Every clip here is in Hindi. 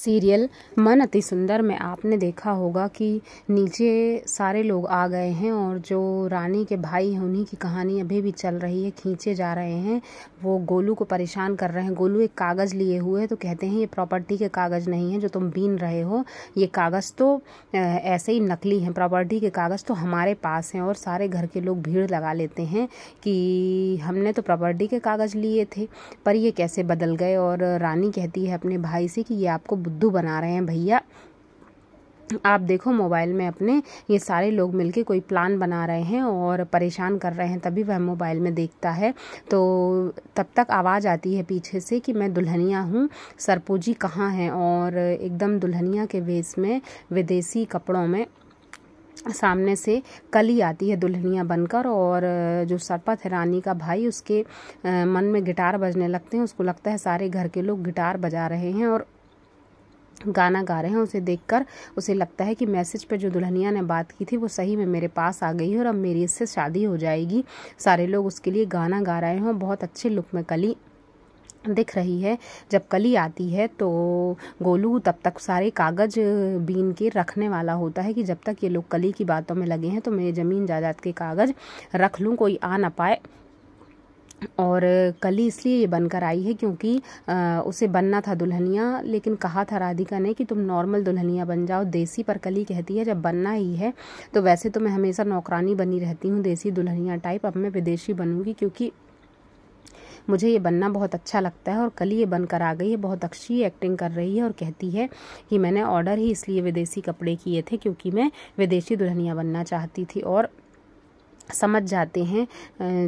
सीरियल मन अति सुंदर में आपने देखा होगा कि नीचे सारे लोग आ गए हैं और जो रानी के भाई हैं उन्हीं की कहानी अभी भी चल रही है खींचे जा रहे हैं वो गोलू को परेशान कर रहे हैं गोलू एक कागज़ लिए हुए तो कहते हैं ये प्रॉपर्टी के कागज़ नहीं हैं जो तुम बीन रहे हो ये कागज़ तो ऐसे ही नकली हैं प्रॉपर्टी के कागज़ तो हमारे पास हैं और सारे घर के लोग भीड़ लगा लेते हैं कि हमने तो प्रॉपर्टी के कागज़ लिए थे पर ये कैसे बदल गए और रानी कहती है अपने भाई से कि ये आपको बुद्धू बना रहे हैं भैया आप देखो मोबाइल में अपने ये सारे लोग मिलके कोई प्लान बना रहे हैं और परेशान कर रहे हैं तभी वह मोबाइल में देखता है तो तब तक आवाज़ आती है पीछे से कि मैं दुल्हनिया हूँ सरपोजी कहाँ हैं और एकदम दुल्हनिया के वेश में विदेशी कपड़ों में सामने से कली आती है दुल्हनिया बनकर और जो सरपत है रानी का भाई उसके मन में गिटार बजने लगते हैं उसको लगता है सारे घर के लोग गिटार बजा रहे हैं और गाना गा रहे हैं उसे देखकर उसे लगता है कि मैसेज पर जो दुल्हनिया ने बात की थी वो सही में मेरे पास आ गई है और अब मेरी इससे शादी हो जाएगी सारे लोग उसके लिए गाना गा रहे हैं बहुत अच्छे लुक में कली दिख रही है जब कली आती है तो गोलू तब तक सारे कागज बीन के रखने वाला होता है कि जब तक ये लोग कली की बातों में लगे हैं तो मैं ज़मीन जायदाद के कागज रख लूँ कोई आ ना पाए और कली इसलिए ये बनकर आई है क्योंकि आ, उसे बनना था दुल्हनिया लेकिन कहा था राधिका ने कि तुम नॉर्मल दुल्हनिया बन जाओ देसी पर कली कहती है जब बनना ही है तो वैसे तो मैं हमेशा नौकरानी बनी रहती हूँ देसी दुल्हनिया टाइप अब मैं विदेशी बनूँगी क्योंकि मुझे ये बनना बहुत अच्छा लगता है और कल ये बनकर आ गई है बहुत अच्छी एक्टिंग कर रही है और कहती है कि मैंने ऑर्डर ही इसलिए विदेशी कपड़े किए थे क्योंकि मैं विदेशी दुल्हनिया बनना चाहती थी और समझ जाते हैं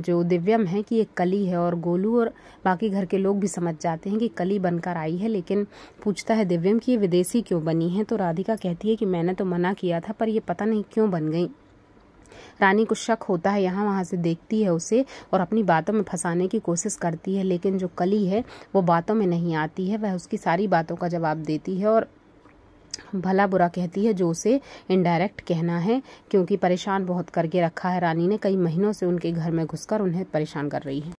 जो दिव्यम है कि ये कली है और गोलू और बाकी घर के लोग भी समझ जाते हैं कि कली बनकर आई है लेकिन पूछता है दिव्यम कि ये विदेशी क्यों बनी है तो राधिका कहती है कि मैंने तो मना किया था पर ये पता नहीं क्यों बन गई रानी को शक होता है यहाँ वहाँ से देखती है उसे और अपनी बातों में फंसाने की कोशिश करती है लेकिन जो कली है वो बातों में नहीं आती है वह उसकी सारी बातों का जवाब देती है और भला बुरा कहती है जो उसे इनडायरेक्ट कहना है क्योंकि परेशान बहुत करके रखा है रानी ने कई महीनों से उनके घर में घुसकर उन्हें परेशान कर रही है